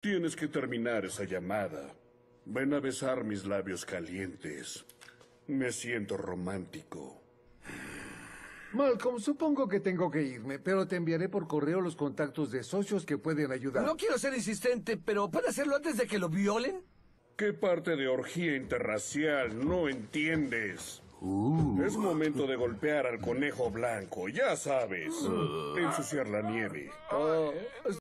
Tienes que terminar esa llamada. Ven a besar mis labios calientes. Me siento romántico. Malcolm, supongo que tengo que irme, pero te enviaré por correo los contactos de socios que pueden ayudar. No quiero ser insistente, pero para hacerlo antes de que lo violen? ¿Qué parte de orgía interracial no entiendes? Uh. Es momento de golpear al conejo blanco, ya sabes. Uh. Ensuciar la nieve. Oh,